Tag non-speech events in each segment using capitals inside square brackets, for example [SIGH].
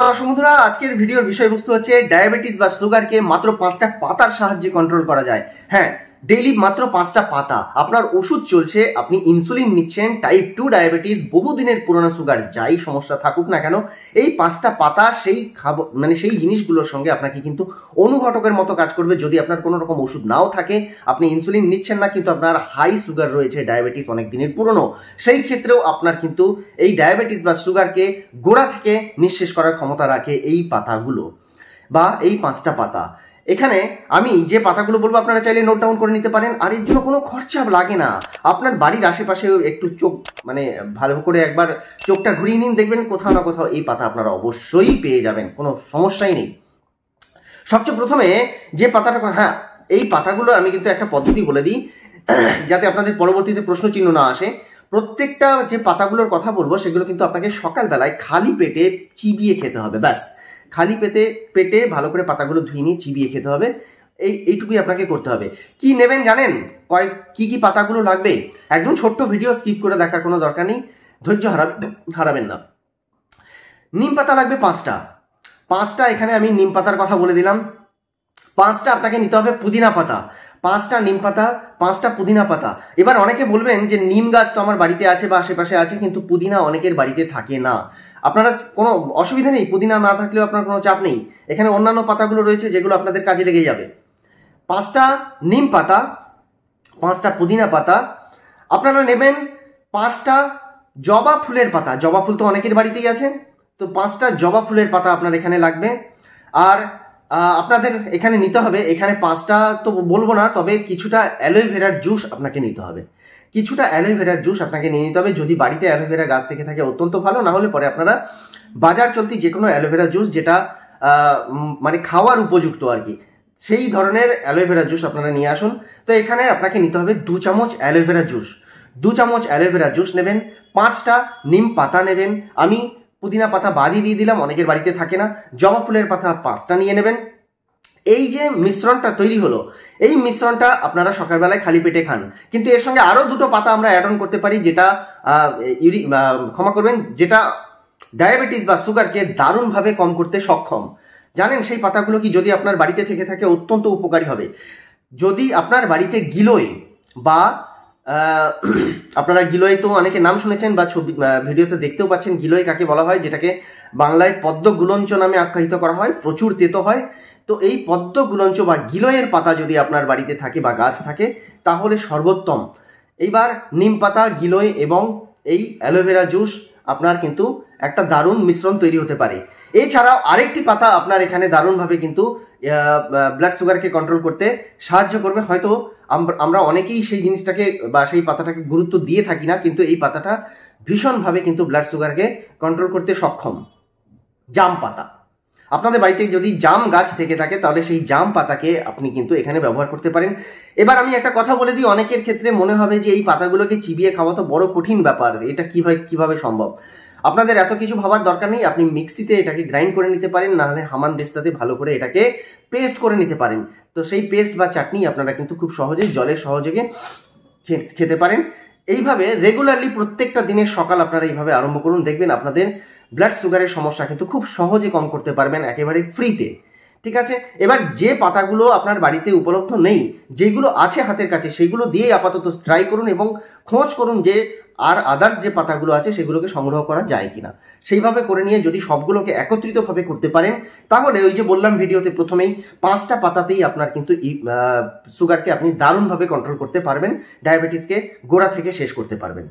বন্ধুরা আজকের ভিডিওর বিষয়বস্তু হচ্ছে ডায়াবেটিস বা সুগারকে মাত্র পাঁচটা পাতার সাহায্যে কন্ট্রোল করা যায় হ্যাঁ ডেলি মাত্র পাঁচটা পাতা আপনার ওষুধ চলছে আপনি ইনসুলিন নিচ্ছেন টাইপ টু ডায়াবেটিস বহুদিনের পুরোনো সুগার যাই সমস্যা থাকুক না কেন এই পাঁচটা পাতা সেই খাব মানে সেই জিনিসগুলোর সঙ্গে আপনাকে কিন্তু অনুঘটকের মতো কাজ করবে যদি আপনার কোনো রকম ওষুধ নাও থাকে আপনি ইনসুলিন নিচ্ছেন না কিন্তু আপনার হাই সুগার রয়েছে ডায়াবেটিস অনেক দিনের পুরনো সেই ক্ষেত্রেও আপনার কিন্তু এই ডায়াবেটিস বা সুগারকে গোড়া থেকে নিঃশেষ করার ক্ষমতা রাখে এই পাতাগুলো বা এই পাঁচটা পাতা এখানে আমি যে পাতাগুলো বলবো আপনারা চাইলে নোট ডাউন করে নিতে পারেন আর এর জন্য কোনো খরচা লাগে না আপনার বাড়ির আশেপাশে একটু চোখ মানে ভালো করে একবার চোখটা ঘুরিয়ে নিন দেখবেন কোথাও না কোথাও এই পাতা আপনারা অবশ্যই পেয়ে যাবেন কোনো সমস্যাই নেই সবচেয়ে প্রথমে যে পাতাটা হ্যাঁ এই পাতাগুলো আমি কিন্তু একটা পদ্ধতি বলে দিই যাতে আপনাদের পরবর্তীতে প্রশ্ন চিহ্ন না আসে প্রত্যেকটা যে পাতাগুলোর কথা বলবো সেগুলো কিন্তু আপনাকে সকালবেলায় খালি পেটে চিবিয়ে খেতে হবে ব্যাস খালি পেতে পেটে ভালো করে পাতাগুলো ধুয়ে নিয়ে চিবিয়ে খেতে হবে এই এইটুকুই আপনাকে করতে হবে কি নেবেন জানেন কয়েক কি কি পাতাগুলো লাগবে একদম ছোট্ট ভিডিও স্কিপ করে দেখার কোনো দরকার নেই ধৈর্য হারা হারাবেন না নিম পাতা লাগবে পাঁচটা পাঁচটা এখানে আমি নিম পাতার কথা বলে দিলাম পাঁচটা আপনাকে নিতে হবে পুদিনা পাতা পাঁচটা নিম পাতা পাঁচটা পুদিনা পাতা এবার অনেকে বলবেন যে নিম গাছ তো আমার বাড়িতে আছে বা আশেপাশে আছে কিন্তু পুদিনা অনেকের বাড়িতে থাকে না আপনারা কোনো অসুবিধা নেই পুদিনা না থাকলেও আপনার কোনো চাপ নেই এখানে অন্যান্য পাতাগুলো রয়েছে যেগুলো আপনাদের কাজে লেগে যাবে পাঁচটা নিম পাতা পাঁচটা পুদিনা পাতা আপনারা নেবেন পাঁচটা জবা ফুলের পাতা জবা ফুল তো অনেকের বাড়িতেই আছে তো পাঁচটা জবা ফুলের পাতা আপনার এখানে লাগবে আর আপনাদের এখানে নিতে হবে এখানে পাঁচটা তো বলবো না তবে কিছুটা অ্যালোভেরার জুস আপনাকে নিতে হবে কিছুটা অ্যালোভেরার জুস আপনাকে নিয়ে নিতে হবে যদি বাড়িতে অ্যালোভেরা গাছ থেকে থাকে অত্যন্ত ভালো না হলে পরে আপনারা বাজার চলতি যে কোনো অ্যালোভেরা জুস যেটা মানে খাওয়ার উপযুক্ত আর কি সেই ধরনের অ্যালোভেরা জুস আপনারা নিয়ে আসুন তো এখানে আপনাকে নিতে হবে দু চামচ অ্যালোভেরা জুস দু চামচ অ্যালোভেরা জুস নেবেন পাঁচটা নিম পাতা নেবেন আমি পুদিনা পাতা বাদই দিয়ে দিলাম অনেকের বাড়িতে থাকে না জবা ফুলের পাতা পাঁচটা নিয়ে নেবেন এই যে মিশ্রণটা তৈরি হলো এই মিশ্রণটা আপনারা সকালবেলায় খালি পেটে খান কিন্তু এর সঙ্গে আরও দুটো পাতা আমরা অ্যাড অন করতে পারি যেটা ইউরি ক্ষমা করবেন যেটা ডায়াবেটিস বা সুগারকে দারুণভাবে কম করতে সক্ষম জানেন সেই পাতাগুলো কি যদি আপনার বাড়িতে থেকে থাকে অত্যন্ত উপকারী হবে যদি আপনার বাড়িতে গিলোয় বা [CLEARS THROAT] আপনারা গিলয় তো অনেকে নাম শুনেছেন বা ছবি ভিডিওতে দেখতেও পাচ্ছেন গিলোয় কাকে বলা হয় যেটাকে বাংলায় পদ্ম গুলঞ্চ নামে আখ্যায়িত করা হয় প্রচুর তেতো হয় তো এই পদ্ম গুলঞ্চ বা গিলোয়ের পাতা যদি আপনার বাড়িতে থাকে বা গাছ থাকে তাহলে সর্বোত্তম এইবার নিম পাতা গিলয় এবং এই অ্যালোভেরা জুস আপনার কিন্তু একটা দারুণ মিশ্রণ তৈরি হতে পারে এছাড়াও আরেকটি পাতা আপনার এখানে দারুণভাবে কিন্তু ব্লাড সুগারকে কন্ট্রোল করতে সাহায্য করবে হয়তো আমরা অনেকেই সেই জিনিসটাকে বা সেই পাতাটাকে গুরুত্ব দিয়ে থাকি না কিন্তু এই পাতাটা ভীষণভাবে কিন্তু ব্লাড সুগারকে কন্ট্রোল করতে সক্ষম জাম পাতা আপনাদের বাড়িতে যদি জাম গাছ থেকে থাকে তাহলে সেই জাম পাতাকে আপনি কিন্তু এখানে ব্যবহার করতে পারেন এবার আমি একটা কথা বলে দিই অনেকের ক্ষেত্রে মনে হবে যে এই পাতাগুলোকে চিবিয়ে খাওয়া তো বড় কঠিন ব্যাপার এটা কীভাবে কীভাবে সম্ভব আপনাদের এত কিছু ভাবার দরকার নেই আপনি মিক্সিতে এটাকে গ্রাইন্ড করে নিতে পারেন নাহলে হামান দেস্তাতে ভালো করে এটাকে পেস্ট করে নিতে পারেন তো সেই পেস্ট বা চাটনি আপনারা কিন্তু খুব সহজেই জলের সহযোগে খেতে পারেন এইভাবে রেগুলারলি প্রত্যেকটা দিনের সকাল আপনারা এইভাবে আরম্ভ করুন দেখবেন আপনাদের ব্লাড সুগারের সমস্যা কিন্তু খুব সহজে কম করতে পারবেন একেবারে ফ্রিতে ঠিক আছে এবার যে পাতাগুলো আপনার বাড়িতে উপলব্ধ নেই যেগুলো আছে হাতের কাছে সেগুলো দিয়েই আপাতত ট্রাই করুন এবং খোঁজ করুন যে আর আদার্স যে পাতাগুলো আছে সেগুলোকে সংগ্রহ করা যায় কিনা সেইভাবে করে নিয়ে যদি সবগুলোকে একত্রিতভাবে করতে পারেন তাহলে ওই যে বললাম ভিডিওতে প্রথমেই পাঁচটা পাতাতেই আপনার কিন্তু সুগারকে আপনি দারুণভাবে কন্ট্রোল করতে পারবেন ডায়াবেটিসকে গোড়া থেকে শেষ করতে পারবেন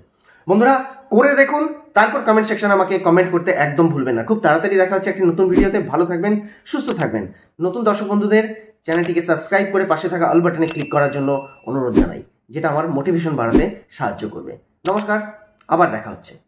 বন্ধুরা করে দেখুন তারপর কমেন্ট সেকশন আমাকে কমেন্ট করতে একদম ভুলবেন না খুব তাড়াতাড়ি দেখা হচ্ছে একটি নতুন ভিডিওতে ভালো থাকবেন সুস্থ থাকবেন নতুন দর্শক বন্ধুদের চ্যানেলটিকে সাবস্ক্রাইব করে পাশে থাকা অল বাটনে ক্লিক করার জন্য অনুরোধ জানাই যেটা আমার মোটিভেশন বাড়াতে সাহায্য করবে নমস্কার আবার দেখা হচ্ছে